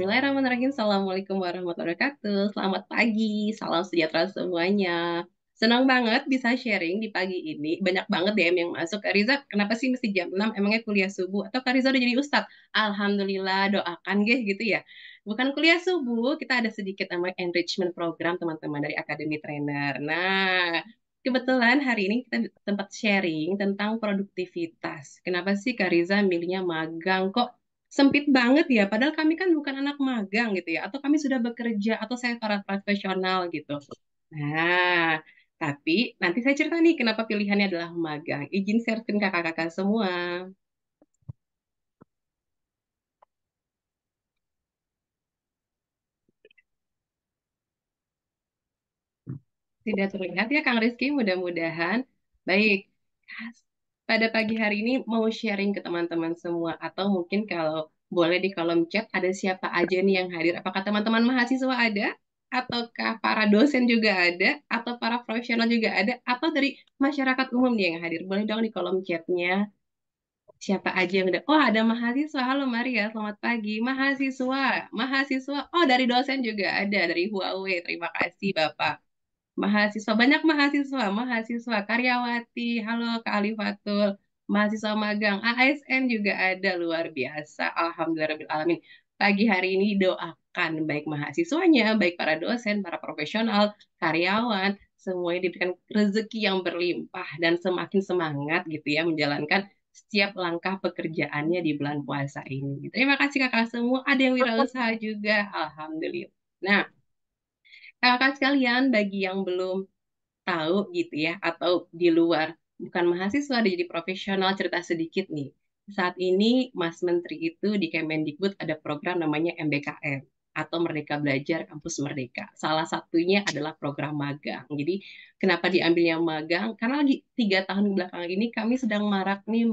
Bismillahirrahmanirrahim. Assalamualaikum warahmatullahi wabarakatuh. Selamat pagi, salam sejahtera semuanya. Senang banget bisa sharing di pagi ini. Banyak banget DM yang masuk. Kak Riza, kenapa sih mesti jam 6? Emangnya kuliah subuh? Atau Kak Riza udah jadi Ustad? Alhamdulillah, doakan geh gitu ya. Bukan kuliah subuh, kita ada sedikit sama enrichment program teman-teman dari Akademi Trainer. Nah, kebetulan hari ini kita sempat sharing tentang produktivitas. Kenapa sih Kak Riza milihnya magang? Kok sempit banget ya padahal kami kan bukan anak magang gitu ya atau kami sudah bekerja atau saya para profesional gitu nah tapi nanti saya cerita nih kenapa pilihannya adalah magang izin sharing kakak-kakak semua tidak terlihat ya Kang Rizky mudah-mudahan baik pada pagi hari ini mau sharing ke teman-teman semua atau mungkin kalau boleh di kolom chat ada siapa aja nih yang hadir? Apakah teman-teman mahasiswa ada? Ataukah para dosen juga ada? Atau para profesional juga ada? Atau dari masyarakat umum nih yang hadir? Boleh dong di kolom chatnya siapa aja yang ada? oh ada mahasiswa halo Maria selamat pagi mahasiswa mahasiswa oh dari dosen juga ada dari Huawei terima kasih Bapak mahasiswa banyak mahasiswa mahasiswa karyawati halo Kak Alifatul mahasiswa magang ASN juga ada luar biasa alhamdulillah alamin pagi hari ini doakan baik mahasiswanya baik para dosen para profesional karyawan semuanya diberikan rezeki yang berlimpah dan semakin semangat gitu ya menjalankan setiap langkah pekerjaannya di bulan puasa ini. Gitu. Terima kasih kakak semua. Ada yang wirausaha juga, alhamdulillah. Nah, kakak sekalian bagi yang belum tahu gitu ya atau di luar bukan mahasiswa jadi profesional cerita sedikit nih. Saat ini Mas Menteri itu di Kemendikbud ada program namanya MBKM atau Merdeka Belajar Kampus Merdeka. Salah satunya adalah program magang. Jadi kenapa diambilnya magang? Karena lagi tiga tahun belakang ini kami sedang marak nih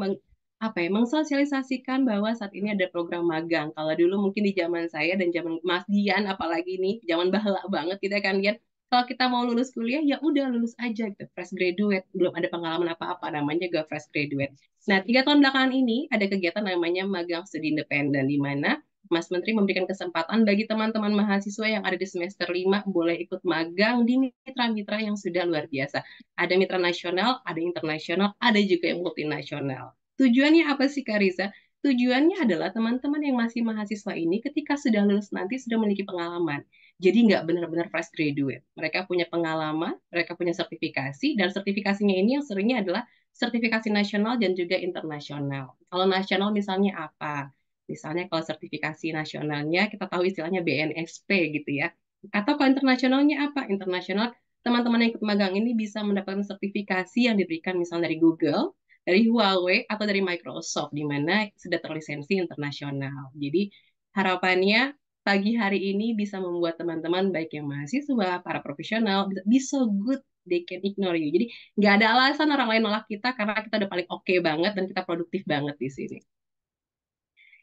apa ya mensosialisasikan bahwa saat ini ada program magang. Kalau dulu mungkin di zaman saya dan zaman Mas Dian apalagi ini zaman bahala banget kita gitu ya kan Dian kalau kita mau lulus kuliah ya udah lulus aja gitu fresh graduate belum ada pengalaman apa-apa namanya gak fresh graduate. Nah tiga tahun belakangan ini ada kegiatan namanya magang studi independen di mana Mas Menteri memberikan kesempatan bagi teman-teman mahasiswa yang ada di semester lima boleh ikut magang di mitra-mitra yang sudah luar biasa. Ada mitra nasional, ada internasional, ada juga yang multinasional. Tujuannya apa sih Kak Riza? Tujuannya adalah teman-teman yang masih mahasiswa ini ketika sudah lulus nanti sudah memiliki pengalaman. Jadi nggak benar-benar fresh graduate. Mereka punya pengalaman, mereka punya sertifikasi, dan sertifikasinya ini yang seringnya adalah sertifikasi nasional dan juga internasional. Kalau nasional misalnya apa? Misalnya kalau sertifikasi nasionalnya kita tahu istilahnya BNSP gitu ya. Atau kalau internasionalnya apa? Internasional teman-teman yang ikut magang ini bisa mendapatkan sertifikasi yang diberikan misalnya dari Google dari Huawei atau dari Microsoft di mana sudah terlisensi internasional. Jadi harapannya pagi hari ini bisa membuat teman-teman baik yang mahasiswa, para profesional bisa be so good they can ignore you. Jadi nggak ada alasan orang lain nolak kita karena kita udah paling oke okay banget dan kita produktif banget di sini.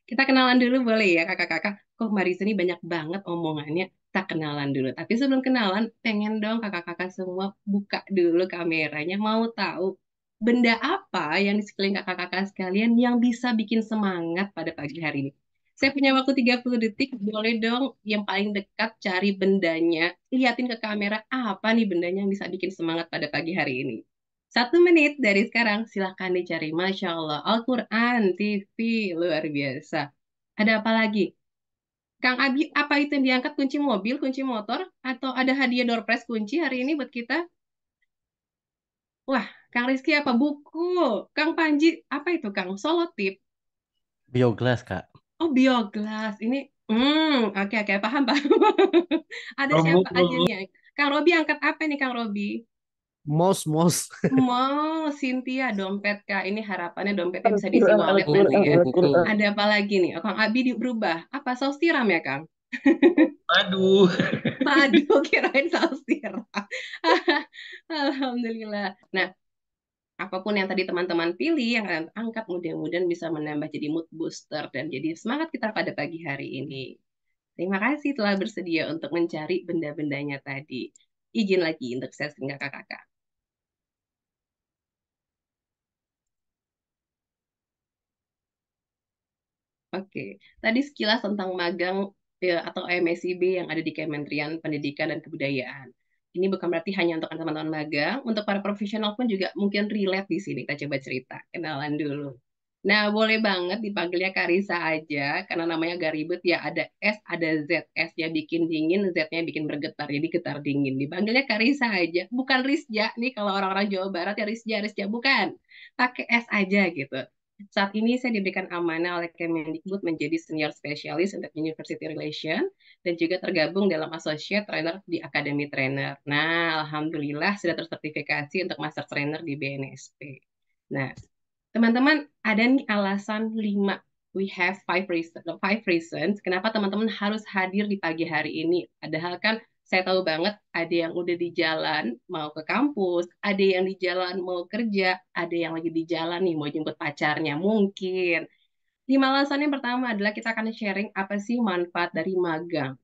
Kita kenalan dulu boleh ya kakak-kakak. Kok Marisa ini banyak banget omongannya. Kita kenalan dulu. Tapi sebelum kenalan, pengen dong kakak-kakak semua buka dulu kameranya. Mau tahu benda apa yang di sekeliling kakak-kakak sekalian yang bisa bikin semangat pada pagi hari ini? Saya punya waktu 30 detik, boleh dong yang paling dekat cari bendanya. Liatin ke kamera, apa nih bendanya yang bisa bikin semangat pada pagi hari ini. Satu menit dari sekarang, silahkan dicari. Masya Allah, Al-Quran, TV, luar biasa. Ada apa lagi? Kang Abi, apa itu yang diangkat? Kunci mobil, kunci motor, atau ada hadiah door prize kunci hari ini buat kita? Wah, Kang Rizky apa buku? Kang Panji apa itu Kang? Solo tip? Bioglas Kak. Oh Bioglass ini, hmm oke okay, oke okay. paham paham. Ada Robo, siapa aja nih? Kang Robi angkat apa nih Kang Robi? Mos, mos. Mos, Cynthia, dompet kak. Ini harapannya dompetnya bisa diisi oleh nanti ya. Ada apa lagi nih? Kang Abi di berubah. Apa saus tiram ya Kang? Aduh. Aduh, kirain saus tiram. Alhamdulillah. Nah, apapun yang tadi teman-teman pilih yang kalian angkat mudah-mudahan bisa menambah jadi mood booster dan jadi semangat kita pada pagi hari ini. Terima kasih telah bersedia untuk mencari benda-bendanya tadi. Izin lagi untuk saya sehingga kakak-kakak. Oke, tadi sekilas tentang magang eh, atau MSIB yang ada di Kementerian Pendidikan dan Kebudayaan ini bukan berarti hanya untuk teman-teman magang, untuk para profesional pun juga mungkin relate di sini. Kita coba cerita, kenalan dulu. Nah, boleh banget dipanggilnya Karisa aja, karena namanya agak ribet ya, ada S, ada Z. S-nya bikin dingin, Z-nya bikin bergetar, jadi getar dingin. Dipanggilnya Karisa aja, bukan Rizja. Nih kalau orang-orang Jawa Barat ya Rizja, Rizja, bukan. Pakai S aja gitu. Saat ini saya diberikan amanah oleh Kemendikbud menjadi senior spesialis untuk University Relation dan juga tergabung dalam associate trainer di Academy Trainer. Nah, alhamdulillah sudah tersertifikasi untuk master trainer di BNSP. Nah, teman-teman ada nih alasan lima. we have five reasons, five reasons kenapa teman-teman harus hadir di pagi hari ini. Padahal kan saya tahu banget ada yang udah di jalan mau ke kampus, ada yang di jalan mau kerja, ada yang lagi di jalan nih mau jemput pacarnya mungkin. Di alasan yang pertama adalah kita akan sharing apa sih manfaat dari magang.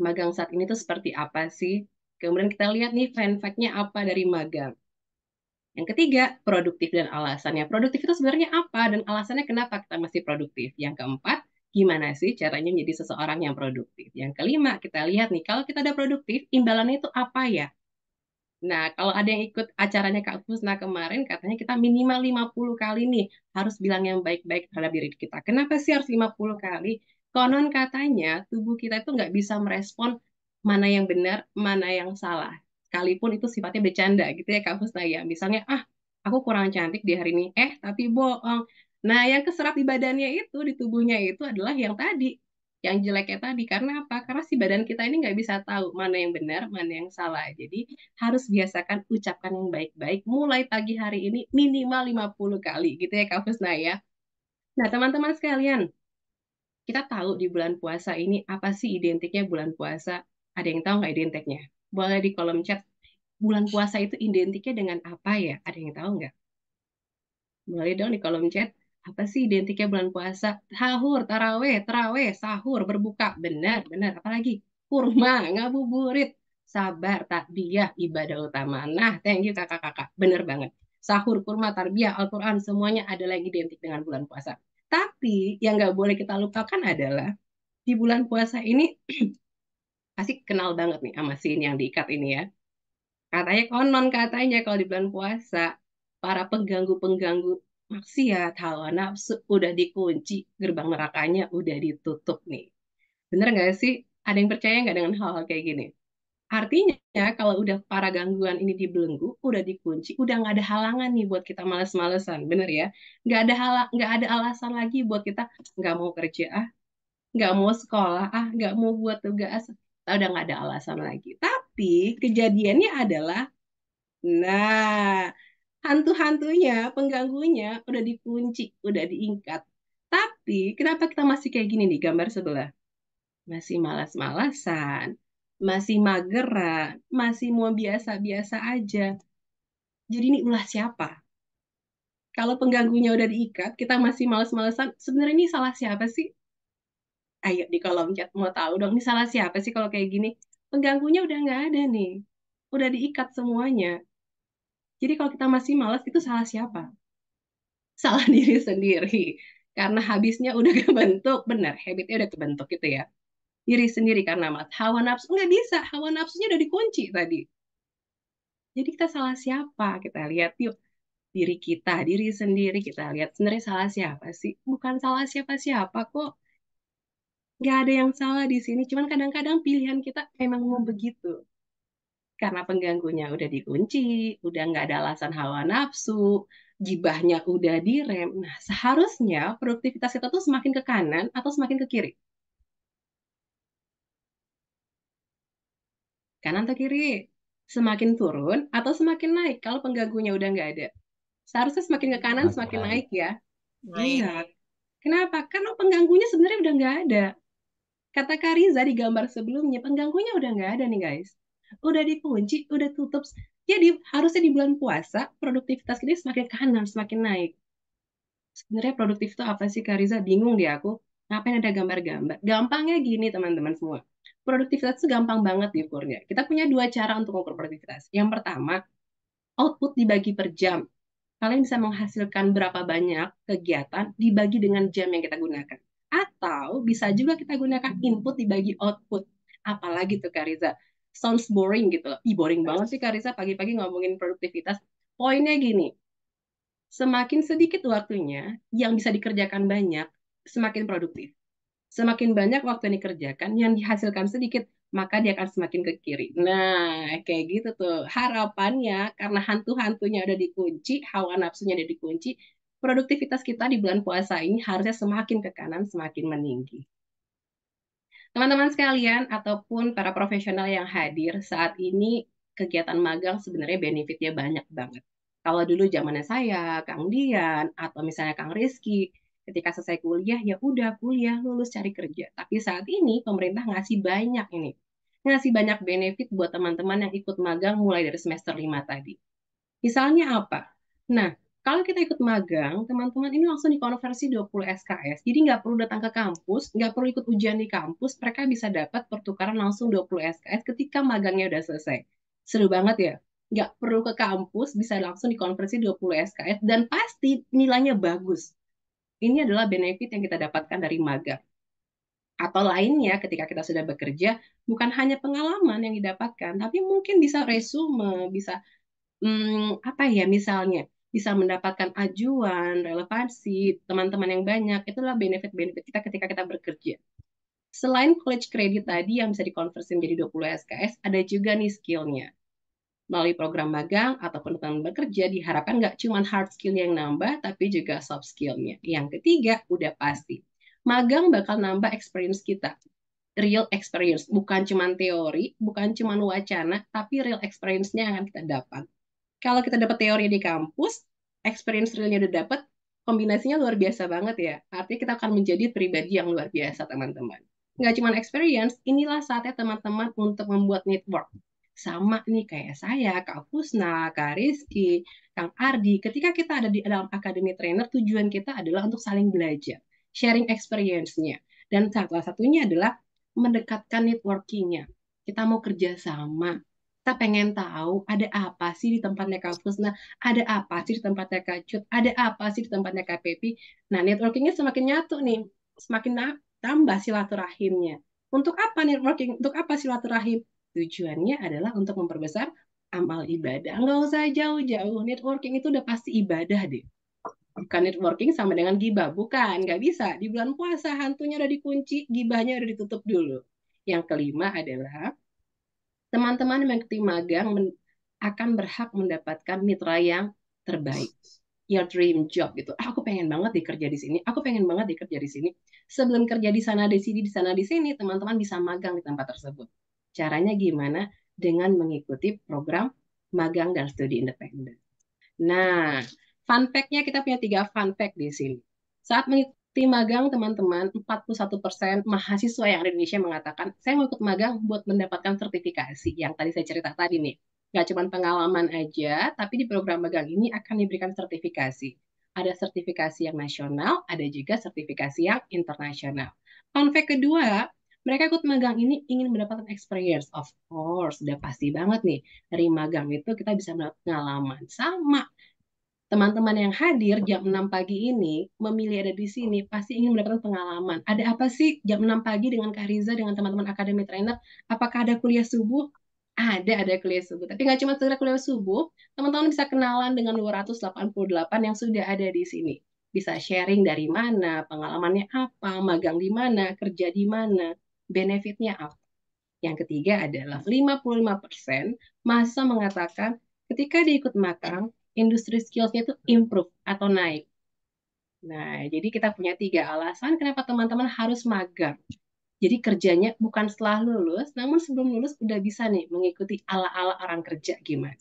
Magang saat ini tuh seperti apa sih? Kemudian kita lihat nih fan fact-nya apa dari magang. Yang ketiga, produktif dan alasannya. Produktif itu sebenarnya apa dan alasannya kenapa kita masih produktif. Yang keempat, gimana sih caranya menjadi seseorang yang produktif. Yang kelima, kita lihat nih, kalau kita ada produktif, imbalannya itu apa ya? Nah, kalau ada yang ikut acaranya Kak Fusna kemarin, katanya kita minimal 50 kali nih harus bilang yang baik-baik terhadap diri kita. Kenapa sih harus 50 kali? Konon katanya tubuh kita itu nggak bisa merespon mana yang benar, mana yang salah. Sekalipun itu sifatnya bercanda gitu ya Kak Fusna ya. Misalnya, ah aku kurang cantik di hari ini. Eh, tapi bohong. Nah, yang keserat di badannya itu, di tubuhnya itu adalah yang tadi, yang jeleknya tadi. Karena apa? Karena si badan kita ini nggak bisa tahu mana yang benar, mana yang salah. Jadi harus biasakan ucapkan yang baik-baik. Mulai pagi hari ini minimal 50 kali gitu ya Kak Fusna ya. Nah, teman-teman sekalian, kita tahu di bulan puasa ini apa sih identiknya bulan puasa? Ada yang tahu nggak identiknya? Boleh di kolom chat. Bulan puasa itu identiknya dengan apa ya? Ada yang tahu nggak? Boleh dong di kolom chat apa sih identiknya bulan puasa? Sahur, taraweh, taraweh, sahur, berbuka. Benar, benar. Apalagi kurma, ngabuburit, sabar, takbiyah, ibadah utama. Nah, thank you kakak-kakak. Benar banget. Sahur, kurma, tarbiyah, Al-Quran, semuanya lagi identik dengan bulan puasa. Tapi yang nggak boleh kita lupakan adalah di bulan puasa ini pasti kenal banget nih sama sin yang diikat ini ya. Katanya konon katanya kalau di bulan puasa para pengganggu-pengganggu maksiat, hawa ya, nafsu, udah dikunci, gerbang nerakanya udah ditutup nih. Bener nggak sih? Ada yang percaya nggak dengan hal-hal kayak gini? Artinya kalau udah para gangguan ini dibelenggu, udah dikunci, udah nggak ada halangan nih buat kita males-malesan, bener ya? Nggak ada hal, nggak ada alasan lagi buat kita nggak mau kerja, ah, nggak mau sekolah, ah, nggak mau buat tugas, ah. udah nggak ada alasan lagi. Tapi kejadiannya adalah, nah, hantu-hantunya, pengganggunya udah dikunci, udah diingkat. Tapi kenapa kita masih kayak gini nih gambar sebelah? Masih malas-malasan, masih mageran, masih mau biasa-biasa aja. Jadi ini ulah siapa? Kalau pengganggunya udah diikat, kita masih malas-malasan. Sebenarnya ini salah siapa sih? Ayo di kolom chat mau tahu dong, ini salah siapa sih kalau kayak gini? Pengganggunya udah nggak ada nih, udah diikat semuanya jadi kalau kita masih malas itu salah siapa? Salah diri sendiri. Karena habisnya udah kebentuk, benar, habitnya udah kebentuk gitu ya. Diri sendiri karena malas. Hawa nafsu nggak bisa, hawa nafsunya udah dikunci tadi. Jadi kita salah siapa? Kita lihat yuk diri kita, diri sendiri kita lihat sebenarnya salah siapa sih? Bukan salah siapa-siapa kok nggak ada yang salah di sini cuman kadang-kadang pilihan kita memang mau begitu karena pengganggunya udah dikunci, udah nggak ada alasan hawa nafsu, gibahnya udah direm. Nah, seharusnya produktivitas kita tuh semakin ke kanan atau semakin ke kiri. Kanan atau kiri? Semakin turun atau semakin naik kalau pengganggunya udah nggak ada. Seharusnya semakin ke kanan, semakin naik, ya. Iya. Kenapa? Karena pengganggunya sebenarnya udah nggak ada. Kata Kariza di gambar sebelumnya, pengganggunya udah nggak ada nih guys udah dikunci, udah tutup. Jadi harusnya di bulan puasa produktivitas kita semakin kanan, semakin naik. Sebenarnya produktif itu apa sih Kariza? Bingung dia aku. Ngapain ada gambar-gambar? Gampangnya gini teman-teman semua. Produktivitas itu gampang banget diukurnya. Kita punya dua cara untuk mengukur produktivitas. Yang pertama, output dibagi per jam. Kalian bisa menghasilkan berapa banyak kegiatan dibagi dengan jam yang kita gunakan. Atau bisa juga kita gunakan input dibagi output. Apalagi tuh Kariza, sounds boring gitu Ih boring banget sih Karisa pagi-pagi ngomongin produktivitas. Poinnya gini, semakin sedikit waktunya yang bisa dikerjakan banyak, semakin produktif. Semakin banyak waktu yang dikerjakan, yang dihasilkan sedikit, maka dia akan semakin ke kiri. Nah, kayak gitu tuh. Harapannya, karena hantu-hantunya udah dikunci, hawa nafsunya udah dikunci, produktivitas kita di bulan puasa ini harusnya semakin ke kanan, semakin meninggi. Teman-teman sekalian ataupun para profesional yang hadir saat ini kegiatan magang sebenarnya benefitnya banyak banget. Kalau dulu zamannya saya, Kang Dian atau misalnya Kang Rizky, ketika selesai kuliah ya udah kuliah lulus cari kerja. Tapi saat ini pemerintah ngasih banyak ini. Ngasih banyak benefit buat teman-teman yang ikut magang mulai dari semester 5 tadi. Misalnya apa? Nah, kalau kita ikut magang, teman-teman ini langsung dikonversi 20 SKS. Jadi nggak perlu datang ke kampus, nggak perlu ikut ujian di kampus, mereka bisa dapat pertukaran langsung 20 SKS ketika magangnya udah selesai. Seru banget ya? Nggak perlu ke kampus, bisa langsung dikonversi 20 SKS, dan pasti nilainya bagus. Ini adalah benefit yang kita dapatkan dari magang atau lainnya ketika kita sudah bekerja bukan hanya pengalaman yang didapatkan tapi mungkin bisa resume bisa hmm, apa ya misalnya bisa mendapatkan ajuan, relevansi, teman-teman yang banyak, itulah benefit-benefit kita ketika kita bekerja. Selain college credit tadi yang bisa dikonversi menjadi 20 SKS, ada juga nih skillnya. Melalui program magang ataupun teman bekerja, diharapkan nggak cuma hard skill yang nambah, tapi juga soft skillnya. Yang ketiga, udah pasti. Magang bakal nambah experience kita. Real experience, bukan cuma teori, bukan cuma wacana, tapi real experience-nya akan kita dapat kalau kita dapat teori di kampus, experience realnya udah dapat, kombinasinya luar biasa banget ya. Artinya kita akan menjadi pribadi yang luar biasa, teman-teman. Nggak cuma experience, inilah saatnya teman-teman untuk membuat network. Sama nih kayak saya, Kak Fusna, Kak Rizky, Kang Ardi. Ketika kita ada di dalam Academy Trainer, tujuan kita adalah untuk saling belajar, sharing experience-nya. Dan salah satunya adalah mendekatkan networking-nya. Kita mau kerja sama, kita pengen tahu ada apa sih di tempatnya kampus, nah ada apa sih di tempatnya Kak ada apa sih di tempatnya KPP, Nah, networkingnya semakin nyatu nih, semakin tambah silaturahimnya. Untuk apa networking? Untuk apa silaturahim? Tujuannya adalah untuk memperbesar amal ibadah. Nggak usah jauh-jauh, networking itu udah pasti ibadah deh. Bukan networking sama dengan gibah, bukan, nggak bisa. Di bulan puasa hantunya udah dikunci, gibahnya udah ditutup dulu. Yang kelima adalah teman-teman yang mengikuti magang akan berhak mendapatkan mitra yang terbaik your dream job gitu. Ah, aku pengen banget dikerja di sini. Aku pengen banget dikerja di sini. Sebelum kerja di sana di sini di sana di sini, teman-teman bisa magang di tempat tersebut. Caranya gimana? Dengan mengikuti program magang dan studi independen. Nah, fun fact-nya kita punya tiga fun fact di sini. Saat mengikuti tim magang teman-teman 41% mahasiswa yang ada di Indonesia mengatakan saya mau ikut magang buat mendapatkan sertifikasi yang tadi saya cerita tadi nih. nggak cuma pengalaman aja, tapi di program magang ini akan diberikan sertifikasi. Ada sertifikasi yang nasional, ada juga sertifikasi yang internasional. konvek kedua, mereka ikut magang ini ingin mendapatkan experience. Of course, udah pasti banget nih. Dari magang itu kita bisa mendapatkan pengalaman. Sama teman-teman yang hadir jam 6 pagi ini memilih ada di sini pasti ingin mendapatkan pengalaman. Ada apa sih jam 6 pagi dengan Kariza dengan teman-teman Akademi Trainer? Apakah ada kuliah subuh? Ada, ada kuliah subuh. Tapi nggak cuma sekedar kuliah subuh, teman-teman bisa kenalan dengan 288 yang sudah ada di sini. Bisa sharing dari mana, pengalamannya apa, magang di mana, kerja di mana, benefitnya apa. Yang ketiga adalah 55% masa mengatakan ketika diikut magang, industri skills-nya itu improve atau naik. Nah, jadi kita punya tiga alasan kenapa teman-teman harus magang. Jadi kerjanya bukan setelah lulus, namun sebelum lulus udah bisa nih mengikuti ala-ala orang kerja gimana.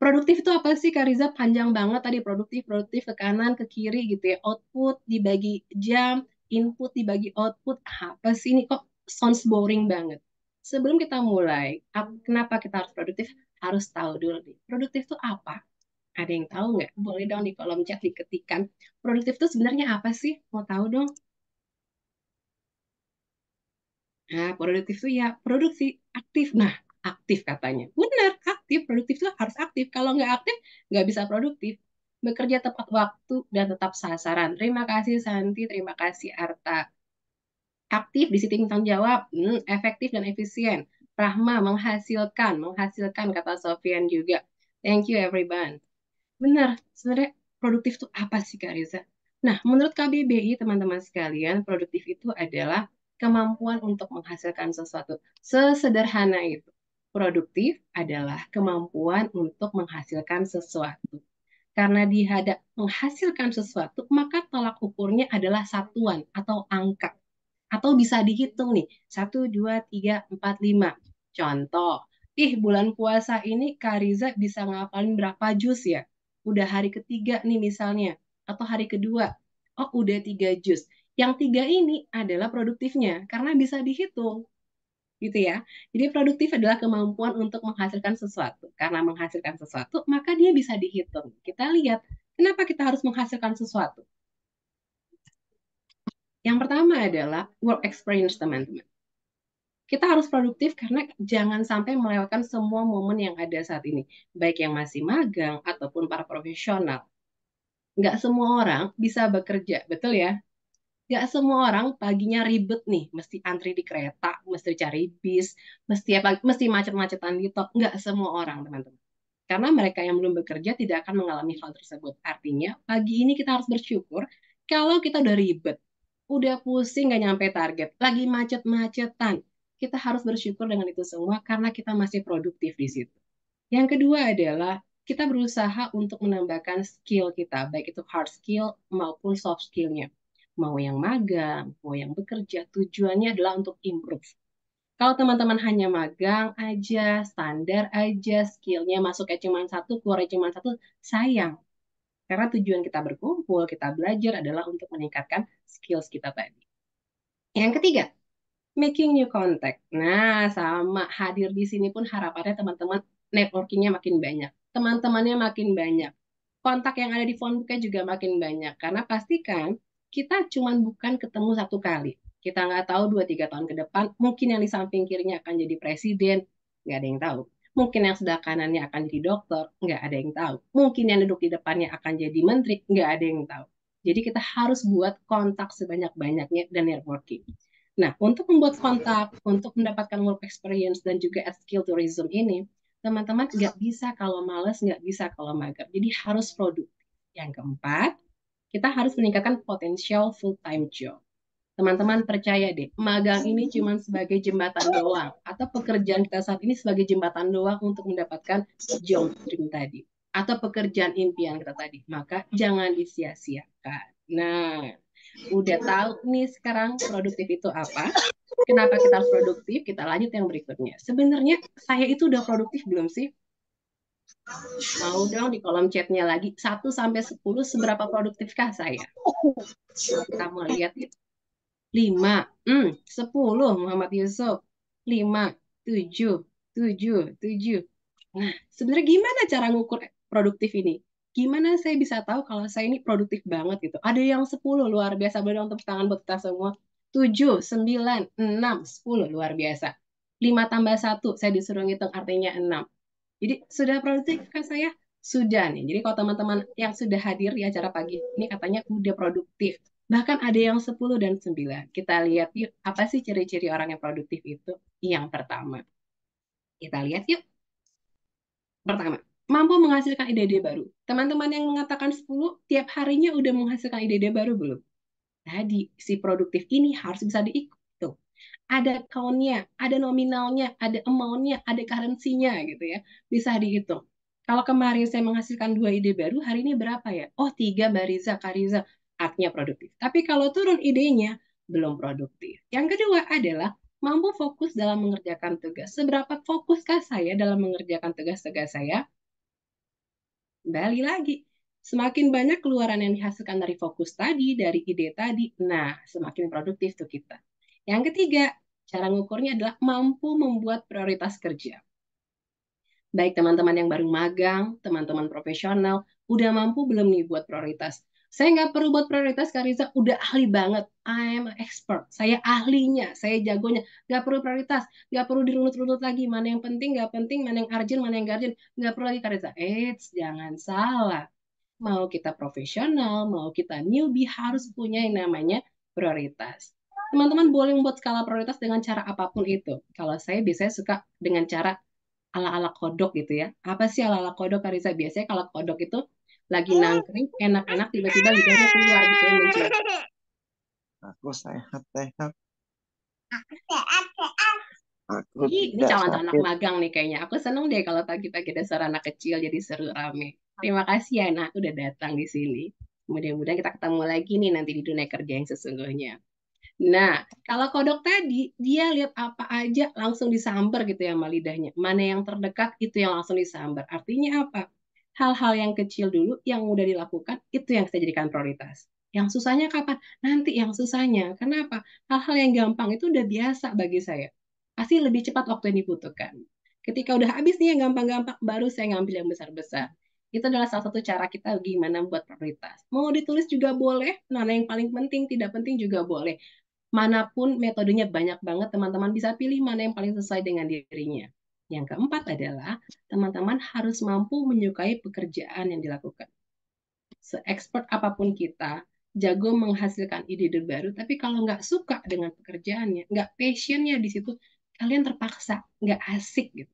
Produktif itu apa sih Kak Riza? Panjang banget tadi produktif, produktif ke kanan, ke kiri gitu ya. Output dibagi jam, input dibagi output. Apa sih ini kok sounds boring banget? Sebelum kita mulai, kenapa kita harus produktif? harus tahu dulu nih, produktif itu apa? Ada yang tahu nggak? Boleh dong di kolom chat diketikkan. Produktif itu sebenarnya apa sih? Mau tahu dong? Nah, produktif itu ya produksi aktif. Nah, aktif katanya. Benar, aktif. Produktif itu harus aktif. Kalau nggak aktif, nggak bisa produktif. Bekerja tepat waktu dan tetap sasaran. Terima kasih Santi, terima kasih Arta. Aktif, di disiplin tanggung jawab, hmm, efektif dan efisien Rahma menghasilkan, menghasilkan kata Sofian juga. Thank you everyone. Benar, sebenarnya produktif itu apa sih Kak Riza? Nah, menurut KBBI teman-teman sekalian, produktif itu adalah kemampuan untuk menghasilkan sesuatu. Sesederhana itu. Produktif adalah kemampuan untuk menghasilkan sesuatu. Karena dihadap menghasilkan sesuatu, maka tolak ukurnya adalah satuan atau angka atau bisa dihitung nih satu dua tiga empat lima contoh ih bulan puasa ini Kariza bisa ngapalin berapa jus ya udah hari ketiga nih misalnya atau hari kedua oh udah tiga jus yang tiga ini adalah produktifnya karena bisa dihitung gitu ya. Jadi produktif adalah kemampuan untuk menghasilkan sesuatu. Karena menghasilkan sesuatu, maka dia bisa dihitung. Kita lihat kenapa kita harus menghasilkan sesuatu. Yang pertama adalah work experience, teman-teman. Kita harus produktif karena jangan sampai melewatkan semua momen yang ada saat ini, baik yang masih magang ataupun para profesional. Nggak semua orang bisa bekerja, betul ya? Nggak semua orang paginya ribet nih, mesti antri di kereta, mesti cari bis, mesti apa, mesti macet-macetan di tol. Nggak semua orang, teman-teman karena mereka yang belum bekerja tidak akan mengalami hal tersebut. Artinya, pagi ini kita harus bersyukur kalau kita udah ribet, udah pusing gak nyampe target, lagi macet-macetan. Kita harus bersyukur dengan itu semua karena kita masih produktif di situ. Yang kedua adalah kita berusaha untuk menambahkan skill kita, baik itu hard skill maupun soft skillnya. Mau yang magang, mau yang bekerja, tujuannya adalah untuk improve. Kalau teman-teman hanya magang aja, standar aja, skillnya masuknya cuma satu, keluarnya cuma satu, sayang. Karena tujuan kita berkumpul, kita belajar adalah untuk meningkatkan skills kita tadi. Yang ketiga, making new contact. Nah, sama hadir di sini pun harapannya teman-teman networkingnya makin banyak, teman-temannya makin banyak, kontak yang ada di phonebooknya juga makin banyak. Karena pastikan kita cuma bukan ketemu satu kali. Kita nggak tahu 2-3 tahun ke depan, mungkin yang di samping kirinya akan jadi presiden, nggak ada yang tahu. Mungkin yang sebelah kanannya akan jadi dokter, nggak ada yang tahu. Mungkin yang duduk di depannya akan jadi menteri, nggak ada yang tahu. Jadi kita harus buat kontak sebanyak-banyaknya dan networking. Nah, untuk membuat kontak, untuk mendapatkan work experience dan juga at skill tourism ini, teman-teman nggak bisa kalau males, nggak bisa kalau mager. Jadi harus produktif. Yang keempat, kita harus meningkatkan potensial full-time job teman-teman percaya deh, magang ini cuma sebagai jembatan doang atau pekerjaan kita saat ini sebagai jembatan doang untuk mendapatkan job dream tadi atau pekerjaan impian kita tadi. Maka jangan disia-siakan. Nah, udah tahu nih sekarang produktif itu apa. Kenapa kita harus produktif? Kita lanjut yang berikutnya. Sebenarnya saya itu udah produktif belum sih? Mau dong di kolom chatnya lagi 1 sampai 10 seberapa produktifkah saya? Kita mau lihat itu lima, hmm, sepuluh Muhammad Yusuf, lima, tujuh, tujuh, tujuh. Nah, sebenarnya gimana cara ngukur produktif ini? Gimana saya bisa tahu kalau saya ini produktif banget gitu? Ada yang sepuluh luar biasa, boleh dong tepuk tangan buat kita semua. Tujuh, sembilan, enam, sepuluh luar biasa. Lima tambah satu, saya disuruh ngitung artinya enam. Jadi sudah produktif kan saya? Sudah nih. Jadi kalau teman-teman yang sudah hadir di acara pagi ini katanya udah produktif bahkan ada yang 10 dan 9. Kita lihat yuk, apa sih ciri-ciri orang yang produktif itu? Yang pertama, kita lihat yuk. Pertama, mampu menghasilkan ide-ide baru. Teman-teman yang mengatakan 10, tiap harinya udah menghasilkan ide-ide baru belum? Tadi, si produktif ini harus bisa diikuti Tuh. Ada countnya, ada nominalnya, ada amountnya, ada currency-nya gitu ya. Bisa dihitung. Kalau kemarin saya menghasilkan dua ide baru, hari ini berapa ya? Oh, tiga Mbak Riza, Kak Riza artinya produktif. Tapi kalau turun idenya, belum produktif. Yang kedua adalah mampu fokus dalam mengerjakan tugas. Seberapa fokuskah saya dalam mengerjakan tugas-tugas saya? Balik lagi, semakin banyak keluaran yang dihasilkan dari fokus tadi, dari ide tadi, nah semakin produktif tuh kita. Yang ketiga, cara ngukurnya adalah mampu membuat prioritas kerja. Baik teman-teman yang baru magang, teman-teman profesional, udah mampu belum nih buat prioritas? Saya nggak perlu buat prioritas, Kak Riza udah ahli banget. I am expert. Saya ahlinya, saya jagonya. Nggak perlu prioritas, nggak perlu dirunut-runut lagi. Mana yang penting, nggak penting, mana yang urgent, mana yang urgent. Nggak perlu lagi, Kak Riza. Eits, jangan salah. Mau kita profesional, mau kita newbie, harus punya yang namanya prioritas teman-teman boleh membuat skala prioritas dengan cara apapun itu. Kalau saya biasanya suka dengan cara ala-ala kodok gitu ya. Apa sih ala-ala kodok, Kak Riza Biasanya kalau kodok itu lagi nangkring enak-enak tiba-tiba lidahnya keluar gitu ya muncul aku sehat sehat aku Ih, ini calon anak magang nih kayaknya aku seneng deh kalau pagi-pagi ada anak kecil jadi seru rame terima kasih ya enak udah datang di sini mudah-mudahan kita ketemu lagi nih nanti di dunia kerja yang sesungguhnya Nah, kalau kodok tadi, dia lihat apa aja langsung disamber gitu ya sama lidahnya. Mana yang terdekat itu yang langsung disamber. Artinya apa? hal-hal yang kecil dulu yang mudah dilakukan itu yang kita jadikan prioritas yang susahnya kapan nanti yang susahnya kenapa hal-hal yang gampang itu udah biasa bagi saya pasti lebih cepat waktu yang dibutuhkan ketika udah habis nih yang gampang-gampang baru saya ngambil yang besar-besar itu adalah salah satu cara kita gimana buat prioritas mau ditulis juga boleh mana yang paling penting tidak penting juga boleh manapun metodenya banyak banget teman-teman bisa pilih mana yang paling sesuai dengan dirinya yang keempat adalah teman-teman harus mampu menyukai pekerjaan yang dilakukan. Se-expert apapun kita, jago menghasilkan ide-ide baru, tapi kalau nggak suka dengan pekerjaannya, nggak passionnya di situ, kalian terpaksa, nggak asik gitu.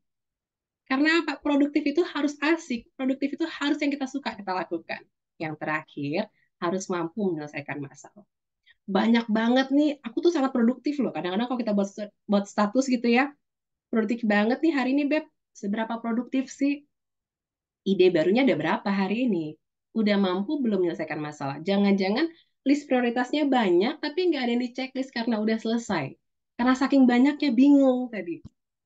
Karena apa? Produktif itu harus asik, produktif itu harus yang kita suka kita lakukan. Yang terakhir, harus mampu menyelesaikan masalah. Banyak banget nih, aku tuh sangat produktif loh. Kadang-kadang kalau kita buat, buat status gitu ya, produktif banget nih hari ini Beb. Seberapa produktif sih? Ide barunya ada berapa hari ini? Udah mampu belum menyelesaikan masalah? Jangan-jangan list prioritasnya banyak tapi nggak ada yang dicek checklist karena udah selesai. Karena saking banyaknya bingung tadi.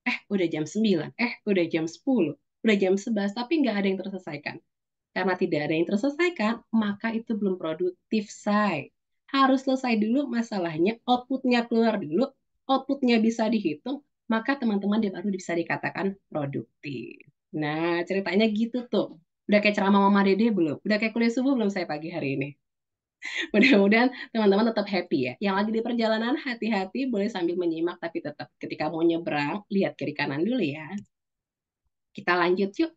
Eh, udah jam 9, eh, udah jam 10, udah jam 11, tapi nggak ada yang terselesaikan. Karena tidak ada yang terselesaikan, maka itu belum produktif, say. Harus selesai dulu masalahnya, outputnya keluar dulu, outputnya bisa dihitung, maka teman-teman dia baru bisa dikatakan produktif. Nah, ceritanya gitu tuh. Udah kayak ceramah Mama Dede belum? Udah kayak kuliah subuh belum saya pagi hari ini? Mudah-mudahan teman-teman tetap happy ya. Yang lagi di perjalanan hati-hati boleh sambil menyimak tapi tetap ketika mau nyebrang lihat kiri kanan dulu ya. Kita lanjut yuk.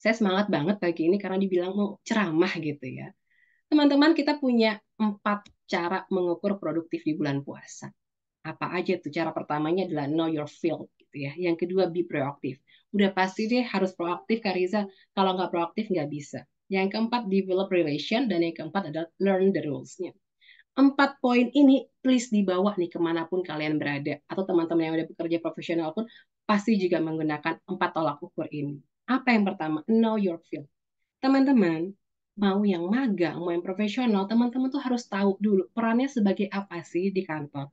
Saya semangat banget pagi ini karena dibilang mau ceramah gitu ya. Teman-teman kita punya empat cara mengukur produktif di bulan puasa apa aja tuh cara pertamanya adalah know your field gitu ya yang kedua be proaktif udah pasti deh harus proaktif Kak Riza kalau nggak proaktif nggak bisa yang keempat develop relation dan yang keempat adalah learn the rulesnya empat poin ini please di bawah nih kemanapun kalian berada atau teman-teman yang udah bekerja profesional pun pasti juga menggunakan empat tolak ukur ini apa yang pertama know your field teman-teman mau yang magang mau yang profesional teman-teman tuh harus tahu dulu perannya sebagai apa sih di kantor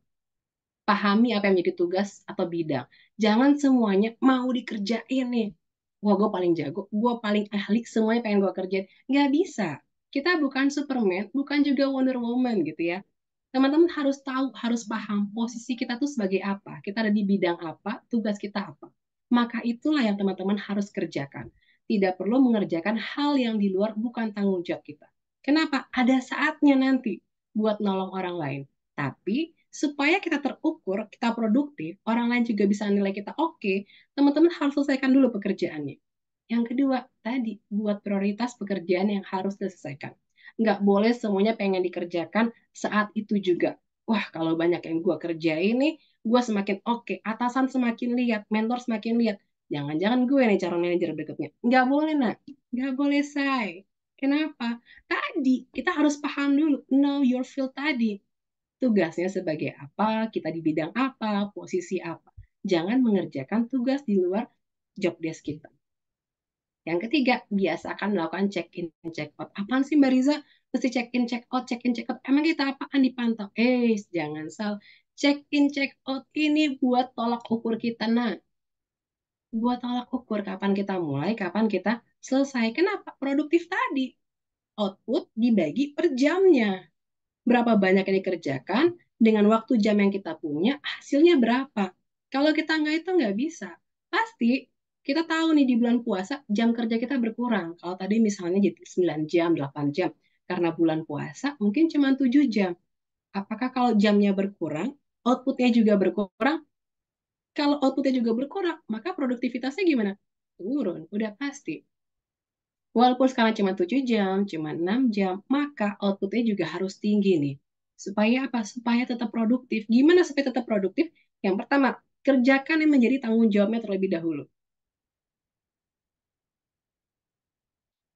pahami apa yang menjadi tugas atau bidang. Jangan semuanya mau dikerjain nih. Wah, gue paling jago, gue paling ahli, semuanya pengen gue kerjain. Nggak bisa. Kita bukan Superman, bukan juga Wonder Woman gitu ya. Teman-teman harus tahu, harus paham posisi kita tuh sebagai apa. Kita ada di bidang apa, tugas kita apa. Maka itulah yang teman-teman harus kerjakan. Tidak perlu mengerjakan hal yang di luar bukan tanggung jawab kita. Kenapa? Ada saatnya nanti buat nolong orang lain. Tapi supaya kita terukur, kita produktif, orang lain juga bisa nilai kita oke, okay, teman-teman harus selesaikan dulu pekerjaannya. Yang kedua, tadi buat prioritas pekerjaan yang harus diselesaikan. Nggak boleh semuanya pengen dikerjakan saat itu juga. Wah, kalau banyak yang gue kerjain nih, gue semakin oke, okay. atasan semakin lihat, mentor semakin lihat. Jangan-jangan gue nih calon manajer berikutnya. Nggak boleh, nak. Nggak boleh, say. Kenapa? Tadi kita harus paham dulu, know your field tadi tugasnya sebagai apa, kita di bidang apa, posisi apa. Jangan mengerjakan tugas di luar job desk kita. Yang ketiga, biasakan melakukan check-in check-out. Apaan sih Mbak Riza? Mesti check-in, check-out, check-in, check-out. Emang kita apaan dipantau? Eh, jangan salah. Check-in, check-out ini buat tolak ukur kita, nak Buat tolak ukur kapan kita mulai, kapan kita selesai. Kenapa? Produktif tadi. Output dibagi per jamnya berapa banyak yang dikerjakan, dengan waktu jam yang kita punya, hasilnya berapa. Kalau kita nggak itu nggak bisa. Pasti kita tahu nih di bulan puasa jam kerja kita berkurang. Kalau tadi misalnya jadi 9 jam, 8 jam. Karena bulan puasa mungkin cuma 7 jam. Apakah kalau jamnya berkurang, outputnya juga berkurang? Kalau outputnya juga berkurang, maka produktivitasnya gimana? Turun, udah pasti. Walaupun sekarang cuma 7 jam, cuma 6 jam, maka outputnya juga harus tinggi nih. Supaya apa? Supaya tetap produktif. Gimana supaya tetap produktif? Yang pertama, kerjakan yang menjadi tanggung jawabnya terlebih dahulu.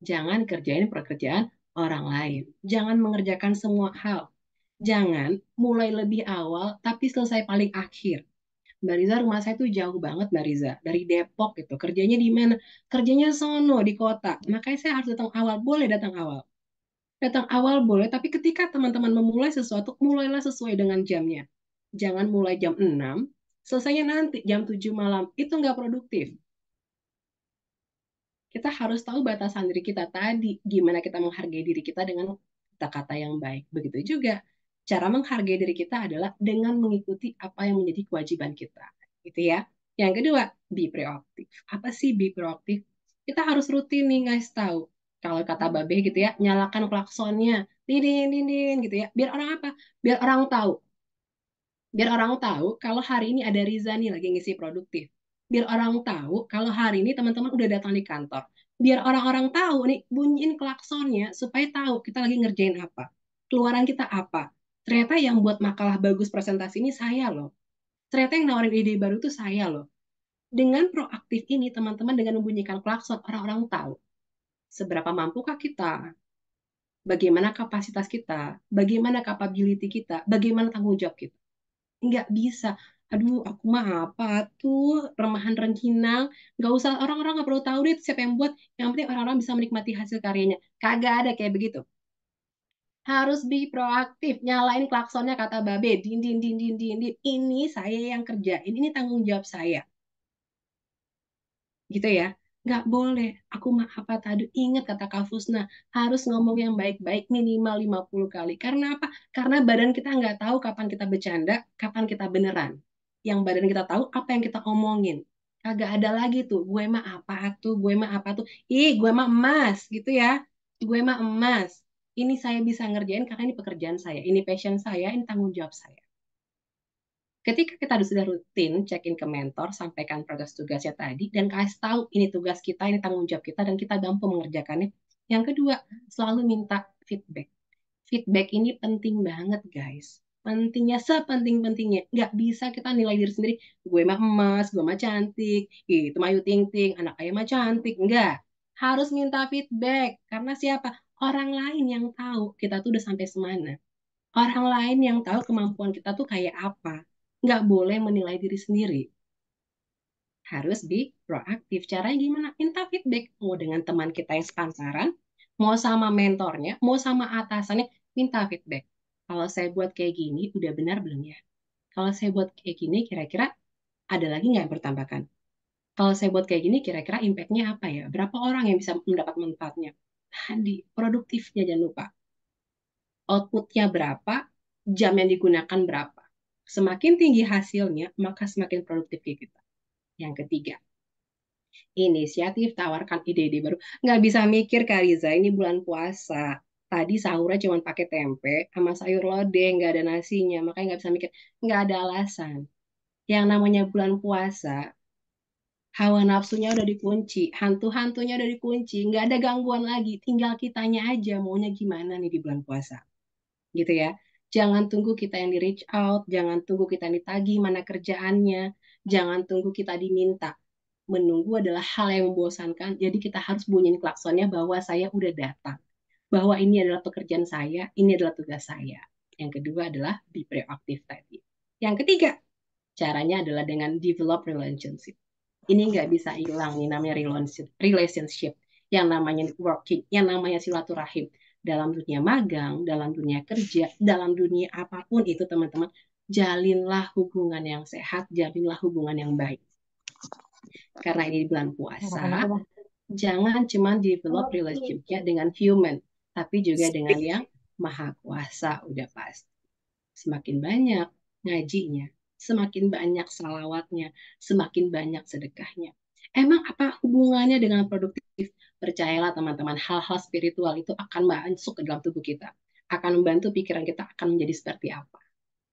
Jangan kerjain pekerjaan orang lain. Jangan mengerjakan semua hal. Jangan mulai lebih awal tapi selesai paling akhir. Mbak Riza rumah saya tuh jauh banget Mbak Riza dari Depok gitu kerjanya di mana kerjanya sono di kota makanya saya harus datang awal boleh datang awal datang awal boleh tapi ketika teman-teman memulai sesuatu mulailah sesuai dengan jamnya jangan mulai jam 6 selesainya nanti jam 7 malam itu nggak produktif kita harus tahu batasan diri kita tadi gimana kita menghargai diri kita dengan kata-kata yang baik begitu juga cara menghargai diri kita adalah dengan mengikuti apa yang menjadi kewajiban kita. Gitu ya. Yang kedua, be proaktif. Apa sih be proaktif? Kita harus rutin nih guys tahu. Kalau kata Babe gitu ya, nyalakan klaksonnya. Dindin, dindin gitu ya. Biar orang apa? Biar orang tahu. Biar orang tahu kalau hari ini ada Riza nih lagi ngisi produktif. Biar orang tahu kalau hari ini teman-teman udah datang di kantor biar orang-orang tahu nih bunyiin klaksonnya supaya tahu kita lagi ngerjain apa keluaran kita apa ternyata yang buat makalah bagus presentasi ini saya loh. Ternyata yang nawarin ide baru itu saya loh. Dengan proaktif ini, teman-teman dengan membunyikan klakson, orang-orang tahu seberapa mampukah kita, bagaimana kapasitas kita, bagaimana capability kita, bagaimana tanggung jawab kita. Nggak bisa, aduh aku mah apa tuh, remahan rengginang, nggak usah, orang-orang nggak perlu tahu deh siapa yang buat, yang penting orang-orang bisa menikmati hasil karyanya. Kagak ada kayak begitu harus be proaktif nyalain klaksonnya kata babe din din din din din, ini saya yang kerjain ini tanggung jawab saya gitu ya nggak boleh aku mah apa tadi ingat kata Kafusna harus ngomong yang baik-baik minimal 50 kali karena apa karena badan kita nggak tahu kapan kita bercanda kapan kita beneran yang badan kita tahu apa yang kita omongin kagak ada lagi tuh gue mah apa tuh gue mah apa tuh ih gue mah emas gitu ya gue mah emas ini saya bisa ngerjain karena ini pekerjaan saya, ini passion saya, ini tanggung jawab saya. Ketika kita sudah rutin check in ke mentor, sampaikan progres tugasnya tadi, dan kasih tahu ini tugas kita, ini tanggung jawab kita, dan kita gampang mengerjakannya. Yang kedua, selalu minta feedback. Feedback ini penting banget, guys. Pentingnya, sepenting-pentingnya. Nggak bisa kita nilai diri sendiri, gue mah emas, gue mah cantik, itu mah ting-ting, anak ayah mah cantik. Nggak. Harus minta feedback. Karena siapa? orang lain yang tahu kita tuh udah sampai semana. Orang lain yang tahu kemampuan kita tuh kayak apa. Nggak boleh menilai diri sendiri. Harus be proaktif. Caranya gimana? Minta feedback. Mau dengan teman kita yang sepansaran. mau sama mentornya, mau sama atasannya, minta feedback. Kalau saya buat kayak gini, udah benar belum ya? Kalau saya buat kayak gini, kira-kira ada lagi nggak yang bertambahkan? Kalau saya buat kayak gini, kira-kira impact-nya apa ya? Berapa orang yang bisa mendapat manfaatnya? tadi produktifnya jangan lupa outputnya berapa jam yang digunakan berapa semakin tinggi hasilnya maka semakin produktif kita yang ketiga inisiatif tawarkan ide-ide baru nggak bisa mikir Kariza ini bulan puasa tadi sahurnya cuma pakai tempe sama sayur lodeh nggak ada nasinya makanya nggak bisa mikir nggak ada alasan yang namanya bulan puasa hawa nafsunya udah dikunci, hantu-hantunya udah dikunci, nggak ada gangguan lagi, tinggal kitanya aja maunya gimana nih di bulan puasa. Gitu ya. Jangan tunggu kita yang di reach out, jangan tunggu kita yang ditagi mana kerjaannya, jangan tunggu kita diminta. Menunggu adalah hal yang membosankan, jadi kita harus bunyiin klaksonnya bahwa saya udah datang. Bahwa ini adalah pekerjaan saya, ini adalah tugas saya. Yang kedua adalah be proactive tadi. Yang ketiga, caranya adalah dengan develop relationship ini nggak bisa hilang nih namanya relationship yang namanya working yang namanya silaturahim dalam dunia magang dalam dunia kerja dalam dunia apapun itu teman-teman jalinlah hubungan yang sehat jalinlah hubungan yang baik karena ini bulan puasa jangan cuma develop relationshipnya dengan human tapi juga dengan yang maha kuasa udah pas semakin banyak ngajinya semakin banyak salawatnya, semakin banyak sedekahnya. Emang apa hubungannya dengan produktif? Percayalah teman-teman, hal-hal spiritual itu akan masuk ke dalam tubuh kita. Akan membantu pikiran kita akan menjadi seperti apa.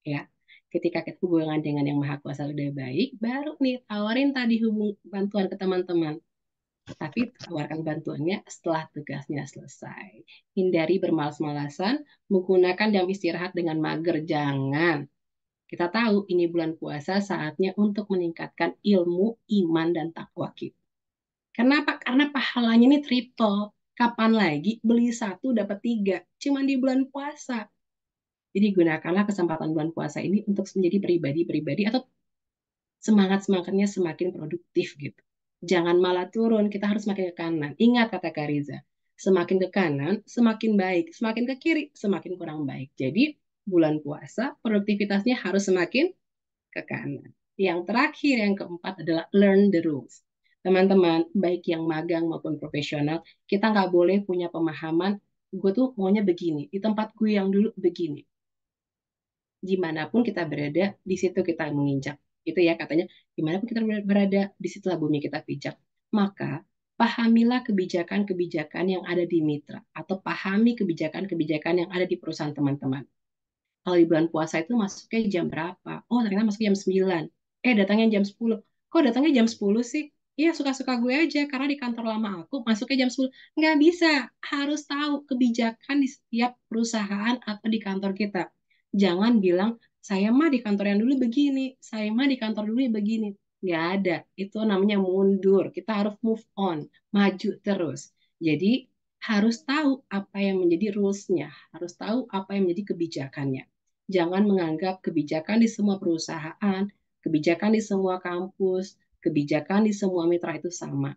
ya Ketika kita hubungan dengan yang maha kuasa udah baik, baru nih tawarin tadi hubung bantuan ke teman-teman. Tapi tawarkan bantuannya setelah tugasnya selesai. Hindari bermalas-malasan, menggunakan jam istirahat dengan mager. Jangan kita tahu ini bulan puasa saatnya untuk meningkatkan ilmu, iman, dan takwa kita. Kenapa? Karena pahalanya ini triple. Kapan lagi beli satu dapat tiga? Cuma di bulan puasa. Jadi gunakanlah kesempatan bulan puasa ini untuk menjadi pribadi-pribadi atau semangat-semangatnya semakin produktif gitu. Jangan malah turun, kita harus makin ke kanan. Ingat kata Kariza, semakin ke kanan, semakin baik. Semakin ke kiri, semakin kurang baik. Jadi bulan puasa, produktivitasnya harus semakin ke kanan. Yang terakhir, yang keempat adalah learn the rules. Teman-teman, baik yang magang maupun profesional, kita nggak boleh punya pemahaman, gue tuh maunya begini, di tempat gue yang dulu begini. Dimanapun kita berada, di situ kita menginjak. Itu ya katanya, dimanapun kita berada, di situlah bumi kita pijak. Maka, pahamilah kebijakan-kebijakan yang ada di mitra, atau pahami kebijakan-kebijakan yang ada di perusahaan teman-teman kalau di bulan puasa itu masuknya jam berapa? Oh, ternyata masuk jam 9. Eh, datangnya jam 10. Kok datangnya jam 10 sih? Iya, suka-suka gue aja. Karena di kantor lama aku masuknya jam 10. Nggak bisa. Harus tahu kebijakan di setiap perusahaan atau di kantor kita. Jangan bilang, saya mah di kantor yang dulu begini. Saya mah di kantor dulu begini. Nggak ada. Itu namanya mundur. Kita harus move on. Maju terus. Jadi, harus tahu apa yang menjadi rules-nya. Harus tahu apa yang menjadi kebijakannya jangan menganggap kebijakan di semua perusahaan, kebijakan di semua kampus, kebijakan di semua mitra itu sama.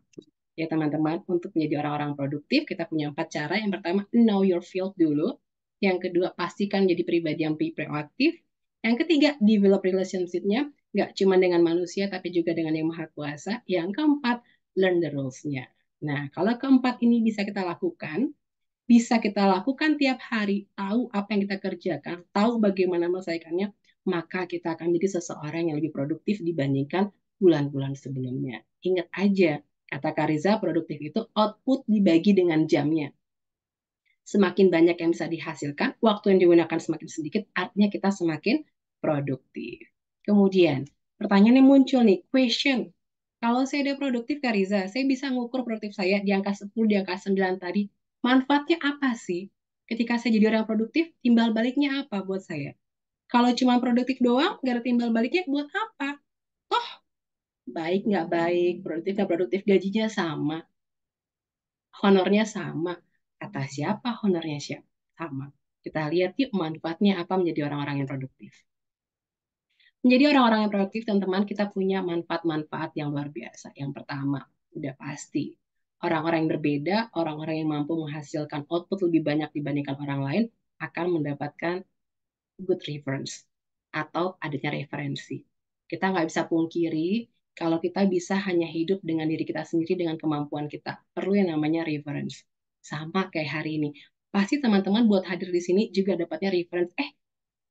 Ya teman-teman, untuk menjadi orang-orang produktif kita punya empat cara. Yang pertama, know your field dulu. Yang kedua, pastikan jadi pribadi yang proaktif. Yang ketiga, develop relationship-nya. Nggak cuma dengan manusia, tapi juga dengan yang maha kuasa. Yang keempat, learn the rules-nya. Nah, kalau keempat ini bisa kita lakukan, bisa kita lakukan tiap hari, tahu apa yang kita kerjakan, tahu bagaimana menyelesaikannya, maka kita akan jadi seseorang yang lebih produktif dibandingkan bulan-bulan sebelumnya. Ingat aja, kata Kariza, produktif itu output dibagi dengan jamnya. Semakin banyak yang bisa dihasilkan, waktu yang digunakan semakin sedikit, artinya kita semakin produktif. Kemudian, pertanyaan pertanyaannya muncul nih, question. Kalau saya udah produktif, Kariza, saya bisa ngukur produktif saya di angka 10, di angka 9 tadi, manfaatnya apa sih? Ketika saya jadi orang produktif, timbal baliknya apa buat saya? Kalau cuma produktif doang, gak ada timbal baliknya buat apa? Toh, baik nggak baik, produktif nggak produktif, gajinya sama. Honornya sama. Kata siapa, honornya siapa. Sama. Kita lihat yuk manfaatnya apa menjadi orang-orang yang produktif. Menjadi orang-orang yang produktif, teman-teman, kita punya manfaat-manfaat yang luar biasa. Yang pertama, udah pasti orang-orang yang berbeda, orang-orang yang mampu menghasilkan output lebih banyak dibandingkan orang lain akan mendapatkan good reference atau adanya referensi. Kita nggak bisa pungkiri kalau kita bisa hanya hidup dengan diri kita sendiri dengan kemampuan kita. Perlu yang namanya reference. Sama kayak hari ini. Pasti teman-teman buat hadir di sini juga dapatnya reference. Eh,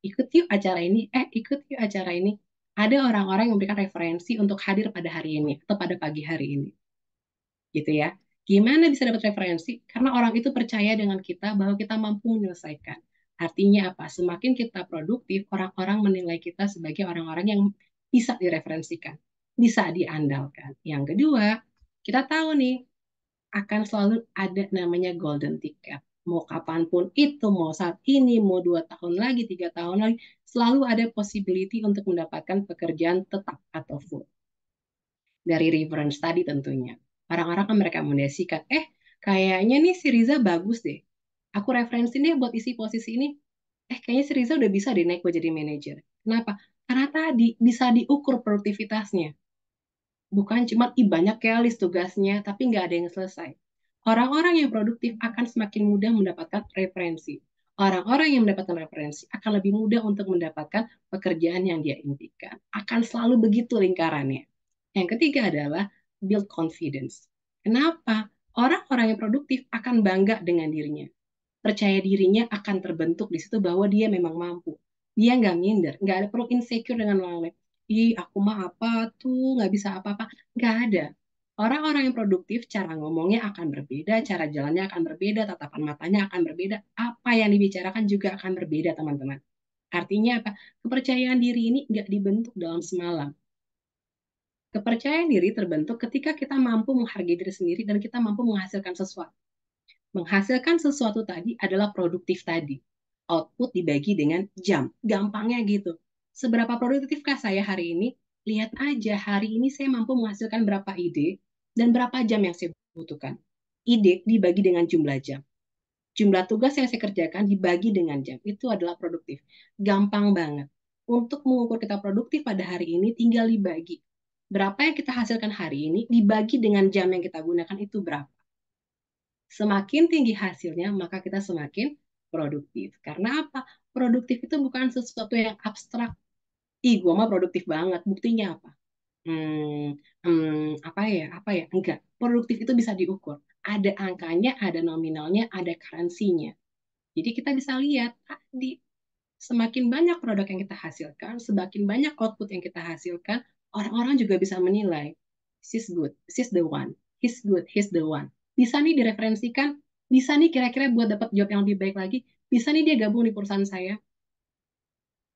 ikut yuk acara ini. Eh, ikut yuk acara ini. Ada orang-orang yang memberikan referensi untuk hadir pada hari ini atau pada pagi hari ini gitu ya. Gimana bisa dapat referensi? Karena orang itu percaya dengan kita bahwa kita mampu menyelesaikan. Artinya apa? Semakin kita produktif, orang-orang menilai kita sebagai orang-orang yang bisa direferensikan, bisa diandalkan. Yang kedua, kita tahu nih akan selalu ada namanya golden ticket. Mau kapanpun itu, mau saat ini, mau dua tahun lagi, tiga tahun lagi, selalu ada possibility untuk mendapatkan pekerjaan tetap atau full. Dari reference tadi tentunya orang-orang kan merekomendasikan eh kayaknya nih si Riza bagus deh aku referensi deh buat isi posisi ini eh kayaknya si Riza udah bisa deh naik gue jadi manajer kenapa karena tadi bisa diukur produktivitasnya bukan cuma i banyak ya list tugasnya tapi nggak ada yang selesai orang-orang yang produktif akan semakin mudah mendapatkan referensi orang-orang yang mendapatkan referensi akan lebih mudah untuk mendapatkan pekerjaan yang dia impikan akan selalu begitu lingkarannya yang ketiga adalah build confidence. Kenapa? Orang-orang yang produktif akan bangga dengan dirinya. Percaya dirinya akan terbentuk di situ bahwa dia memang mampu. Dia nggak minder, nggak ada perlu insecure dengan orang lain. Ih, aku mah apa tuh, nggak bisa apa-apa. Nggak ada. Orang-orang yang produktif, cara ngomongnya akan berbeda, cara jalannya akan berbeda, tatapan matanya akan berbeda, apa yang dibicarakan juga akan berbeda, teman-teman. Artinya apa? Kepercayaan diri ini nggak dibentuk dalam semalam. Kepercayaan diri terbentuk ketika kita mampu menghargai diri sendiri dan kita mampu menghasilkan sesuatu. Menghasilkan sesuatu tadi adalah produktif tadi. Output dibagi dengan jam. Gampangnya gitu. Seberapa produktifkah saya hari ini? Lihat aja hari ini saya mampu menghasilkan berapa ide dan berapa jam yang saya butuhkan. Ide dibagi dengan jumlah jam jumlah tugas yang saya kerjakan dibagi dengan jam. Itu adalah produktif. Gampang banget. Untuk mengukur kita produktif pada hari ini tinggal dibagi berapa yang kita hasilkan hari ini dibagi dengan jam yang kita gunakan itu berapa. Semakin tinggi hasilnya, maka kita semakin produktif. Karena apa? Produktif itu bukan sesuatu yang abstrak. Ih, gue mah produktif banget. Buktinya apa? Hmm, hmm, apa ya? Apa ya? Enggak. Produktif itu bisa diukur. Ada angkanya, ada nominalnya, ada karansinya. Jadi kita bisa lihat ah, semakin banyak produk yang kita hasilkan, semakin banyak output yang kita hasilkan, orang-orang juga bisa menilai she's good, she's the one, he's good, he's the one. Bisa nih direferensikan, bisa nih kira-kira buat dapat job yang lebih baik lagi, bisa nih dia gabung di perusahaan saya.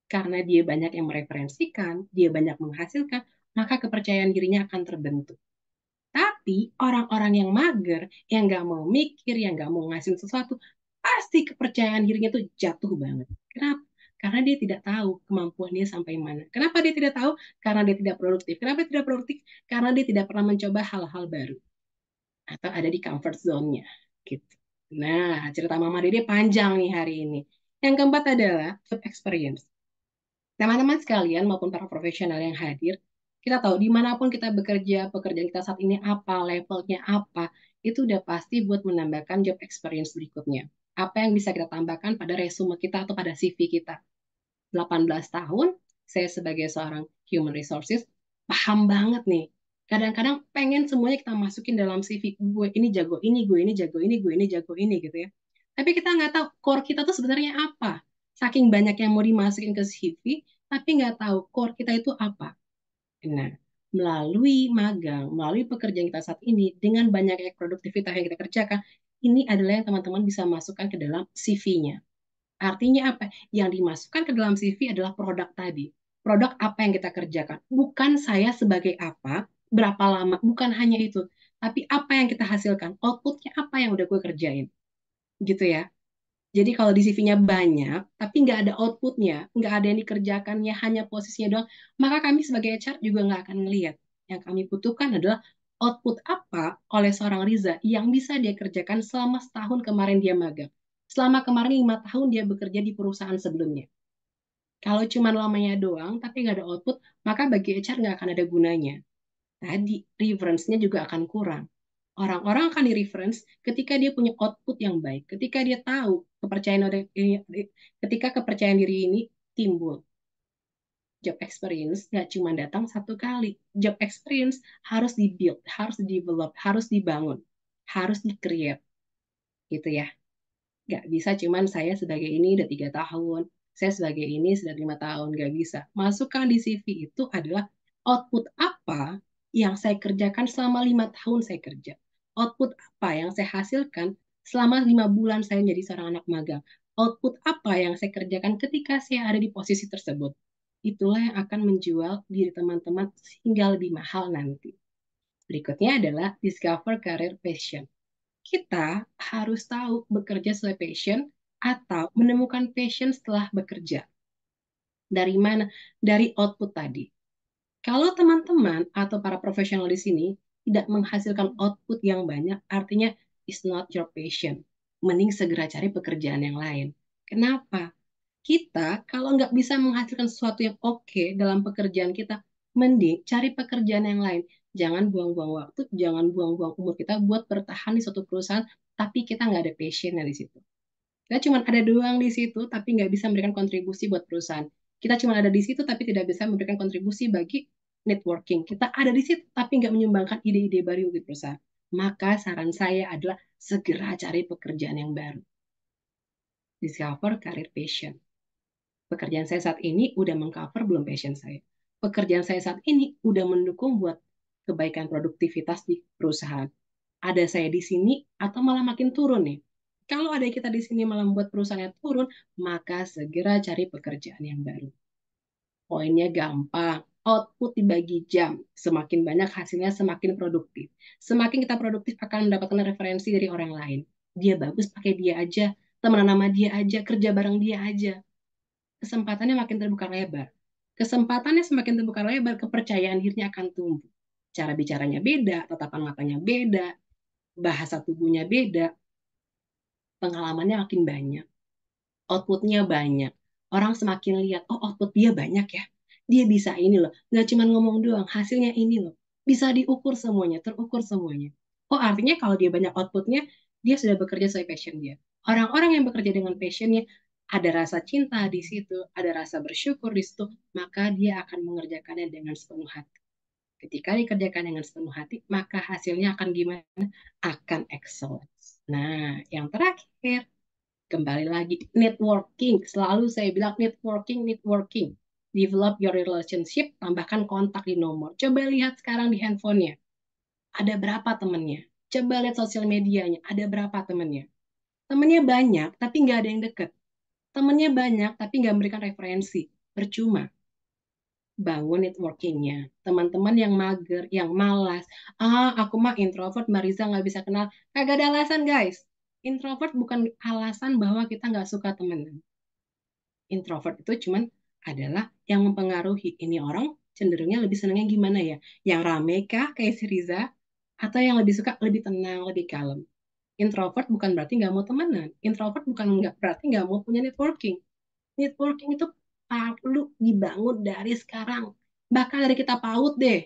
Karena dia banyak yang mereferensikan, dia banyak menghasilkan, maka kepercayaan dirinya akan terbentuk. Tapi orang-orang yang mager, yang gak mau mikir, yang gak mau ngasih sesuatu, pasti kepercayaan dirinya itu jatuh banget. Kenapa? Karena dia tidak tahu kemampuannya sampai mana. Kenapa dia tidak tahu? Karena dia tidak produktif. Kenapa tidak produktif? Karena dia tidak pernah mencoba hal-hal baru. Atau ada di comfort zone-nya. Gitu. Nah, cerita Mama Dede panjang nih hari ini. Yang keempat adalah job experience. Teman-teman sekalian maupun para profesional yang hadir, kita tahu dimanapun kita bekerja, pekerjaan kita saat ini apa, levelnya apa, itu udah pasti buat menambahkan job experience berikutnya. Apa yang bisa kita tambahkan pada resume kita atau pada CV kita. 18 tahun, saya sebagai seorang human resources, paham banget nih. Kadang-kadang pengen semuanya kita masukin dalam CV. Gue ini jago ini, gue ini jago ini, gue ini jago ini gitu ya. Tapi kita nggak tahu core kita tuh sebenarnya apa. Saking banyak yang mau dimasukin ke CV, tapi nggak tahu core kita itu apa. Nah, melalui magang, melalui pekerjaan kita saat ini, dengan banyaknya produktivitas yang kita kerjakan, ini adalah yang teman-teman bisa masukkan ke dalam CV-nya. Artinya apa? Yang dimasukkan ke dalam CV adalah produk tadi. Produk apa yang kita kerjakan. Bukan saya sebagai apa, berapa lama, bukan hanya itu. Tapi apa yang kita hasilkan, outputnya apa yang udah gue kerjain. Gitu ya. Jadi kalau di CV-nya banyak, tapi nggak ada outputnya, nggak ada yang dikerjakannya, hanya posisinya doang, maka kami sebagai HR juga nggak akan melihat. Yang kami butuhkan adalah output apa oleh seorang Riza yang bisa dia kerjakan selama setahun kemarin dia magang selama kemarin lima tahun dia bekerja di perusahaan sebelumnya. Kalau cuman lamanya doang, tapi nggak ada output, maka bagi HR nggak akan ada gunanya. Tadi, reference-nya juga akan kurang. Orang-orang akan di-reference ketika dia punya output yang baik, ketika dia tahu kepercayaan eh, eh, ketika kepercayaan diri ini timbul job experience nggak cuma datang satu kali. Job experience harus di-build, harus di-develop, harus dibangun, harus di-create. Gitu ya nggak bisa cuman saya sebagai ini udah tiga tahun saya sebagai ini sudah lima tahun nggak bisa masukkan di CV itu adalah output apa yang saya kerjakan selama lima tahun saya kerja output apa yang saya hasilkan selama lima bulan saya menjadi seorang anak magang output apa yang saya kerjakan ketika saya ada di posisi tersebut itulah yang akan menjual diri teman-teman sehingga lebih mahal nanti. Berikutnya adalah discover career passion kita harus tahu bekerja sesuai passion atau menemukan passion setelah bekerja. Dari mana? Dari output tadi. Kalau teman-teman atau para profesional di sini tidak menghasilkan output yang banyak, artinya it's not your passion. Mending segera cari pekerjaan yang lain. Kenapa? Kita kalau nggak bisa menghasilkan sesuatu yang oke okay dalam pekerjaan kita, mending cari pekerjaan yang lain jangan buang-buang waktu, jangan buang-buang umur kita buat bertahan di suatu perusahaan, tapi kita nggak ada passionnya di situ. Kita cuma ada doang di situ, tapi nggak bisa memberikan kontribusi buat perusahaan. Kita cuma ada di situ, tapi tidak bisa memberikan kontribusi bagi networking. Kita ada di situ, tapi nggak menyumbangkan ide-ide baru di perusahaan. Maka saran saya adalah segera cari pekerjaan yang baru. Discover career passion. Pekerjaan saya saat ini udah mengcover belum passion saya. Pekerjaan saya saat ini udah mendukung buat kebaikan produktivitas di perusahaan. Ada saya di sini atau malah makin turun nih. Kalau ada kita di sini malah membuat perusahaannya turun, maka segera cari pekerjaan yang baru. Poinnya gampang output dibagi jam. Semakin banyak hasilnya, semakin produktif. Semakin kita produktif akan mendapatkan referensi dari orang lain. Dia bagus, pakai dia aja. Teman nama dia aja, kerja bareng dia aja. Kesempatannya makin terbuka lebar. Kesempatannya semakin terbuka lebar, kepercayaan dirinya akan tumbuh cara bicaranya beda, tatapan matanya beda, bahasa tubuhnya beda, pengalamannya makin banyak, outputnya banyak. Orang semakin lihat, oh output dia banyak ya, dia bisa ini loh, nggak cuma ngomong doang, hasilnya ini loh, bisa diukur semuanya, terukur semuanya. Oh artinya kalau dia banyak outputnya, dia sudah bekerja sesuai passion dia. Orang-orang yang bekerja dengan passionnya ada rasa cinta di situ, ada rasa bersyukur di situ, maka dia akan mengerjakannya dengan sepenuh hati. Ketika dikerjakan dengan sepenuh hati, maka hasilnya akan gimana? Akan excellent. Nah, yang terakhir, kembali lagi, networking. Selalu saya bilang networking, networking. Develop your relationship, tambahkan kontak di nomor. Coba lihat sekarang di handphonenya. Ada berapa temennya? Coba lihat sosial medianya, ada berapa temennya? Temennya banyak, tapi nggak ada yang deket. Temennya banyak, tapi nggak memberikan referensi. Percuma bangun networkingnya. Teman-teman yang mager, yang malas, ah aku mah introvert, Mariza nggak bisa kenal. Kagak ada alasan guys. Introvert bukan alasan bahwa kita nggak suka temenan. Introvert itu cuman adalah yang mempengaruhi. Ini orang cenderungnya lebih senangnya gimana ya? Yang rame kah kayak si Riza? Atau yang lebih suka lebih tenang, lebih kalem? Introvert bukan berarti nggak mau temenan. Introvert bukan nggak berarti nggak mau punya networking. Networking itu perlu dibangun dari sekarang. Bahkan dari kita PAUD deh.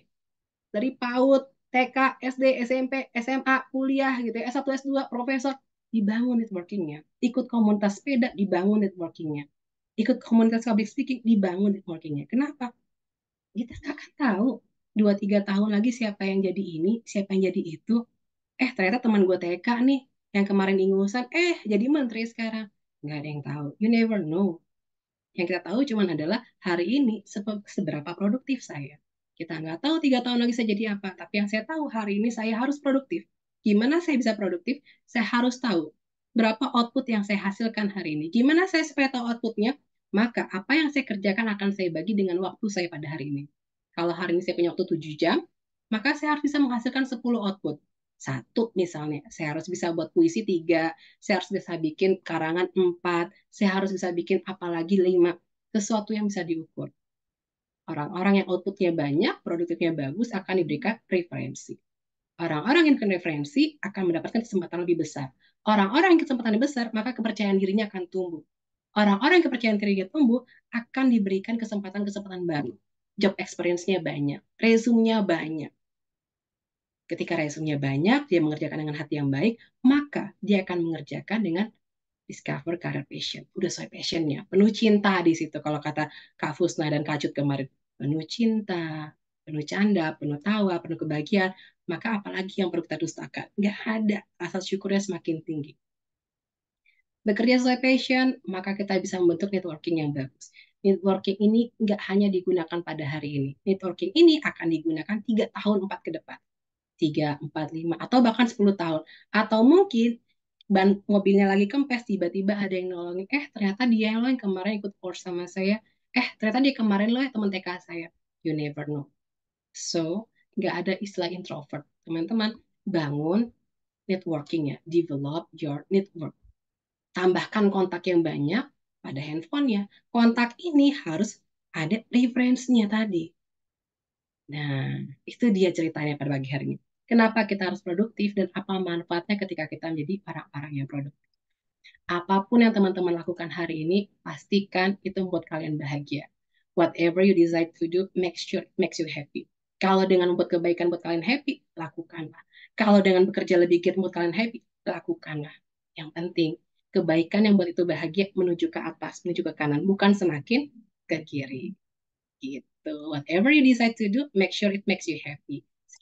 Dari PAUD, TK, SD, SMP, SMA, kuliah gitu ya. S1, S2, profesor. Dibangun networkingnya. Ikut komunitas sepeda, dibangun networkingnya. Ikut komunitas public speaking, dibangun networkingnya. Kenapa? Kita nggak akan tahu dua tiga tahun lagi siapa yang jadi ini, siapa yang jadi itu. Eh ternyata teman gue TK nih yang kemarin ingusan, eh jadi menteri sekarang. Nggak ada yang tahu. You never know. Yang kita tahu cuma adalah hari ini seberapa produktif saya. Kita nggak tahu tiga tahun lagi saya jadi apa, tapi yang saya tahu hari ini saya harus produktif. Gimana saya bisa produktif? Saya harus tahu berapa output yang saya hasilkan hari ini. Gimana saya supaya tahu outputnya? Maka apa yang saya kerjakan akan saya bagi dengan waktu saya pada hari ini. Kalau hari ini saya punya waktu 7 jam, maka saya harus bisa menghasilkan 10 output satu misalnya saya harus bisa buat puisi tiga saya harus bisa bikin karangan empat saya harus bisa bikin apalagi lima sesuatu yang bisa diukur orang-orang yang outputnya banyak produktifnya bagus akan diberikan preferensi. orang-orang yang referensi akan mendapatkan kesempatan lebih besar orang-orang yang kesempatan lebih besar maka kepercayaan dirinya akan tumbuh orang-orang yang kepercayaan dirinya tumbuh akan diberikan kesempatan-kesempatan baru job experience-nya banyak, resume-nya banyak, Ketika resumnya banyak, dia mengerjakan dengan hati yang baik, maka dia akan mengerjakan dengan discover career passion. Udah sesuai passionnya. Penuh cinta di situ. Kalau kata Kak Fusna dan Kak Cut kemarin. Penuh cinta, penuh canda, penuh tawa, penuh kebahagiaan. Maka apalagi yang perlu kita dustakan? Nggak ada. Asal syukurnya semakin tinggi. Bekerja sesuai passion, maka kita bisa membentuk networking yang bagus. Networking ini nggak hanya digunakan pada hari ini. Networking ini akan digunakan tiga tahun empat ke depan. 3, 4, 5, atau bahkan 10 tahun. Atau mungkin ban mobilnya lagi kempes, tiba-tiba ada yang nolongin, eh ternyata dia loh yang kemarin ikut course sama saya, eh ternyata dia kemarin loh yang teman TK saya. You never know. So, nggak ada istilah introvert. Teman-teman, bangun networking ya, develop your network. Tambahkan kontak yang banyak pada handphonenya. Kontak ini harus ada referensinya tadi. Nah, itu dia ceritanya pada pagi hari ini. Kenapa kita harus produktif dan apa manfaatnya ketika kita menjadi orang-orang yang produktif? Apapun yang teman-teman lakukan hari ini, pastikan itu membuat kalian bahagia. Whatever you decide to do, make sure makes you happy. Kalau dengan membuat kebaikan buat kalian happy, lakukanlah. Kalau dengan bekerja lebih giat buat kalian happy, lakukanlah. Yang penting, kebaikan yang buat itu bahagia menuju ke atas, menuju ke kanan, bukan semakin ke kiri. Gitu. Whatever you decide to do, make sure it makes you happy.